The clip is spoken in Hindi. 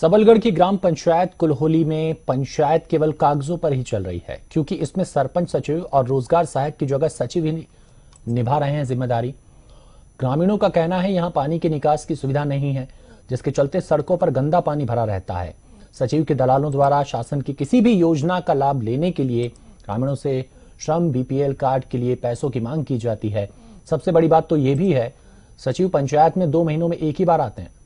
सबलगढ़ की ग्राम पंचायत कुलहोली में पंचायत केवल कागजों पर ही चल रही है क्योंकि इसमें सरपंच सचिव और रोजगार सहायक की जगह सचिव ही निभा रहे हैं जिम्मेदारी ग्रामीणों का कहना है यहाँ पानी के निकास की सुविधा नहीं है जिसके चलते सड़कों पर गंदा पानी भरा रहता है सचिव के दलालों द्वारा शासन की किसी भी योजना का लाभ लेने के लिए ग्रामीणों से श्रम बीपीएल कार्ड के लिए पैसों की मांग की जाती है सबसे बड़ी बात तो ये भी है सचिव पंचायत में दो महीनों में एक ही बार आते हैं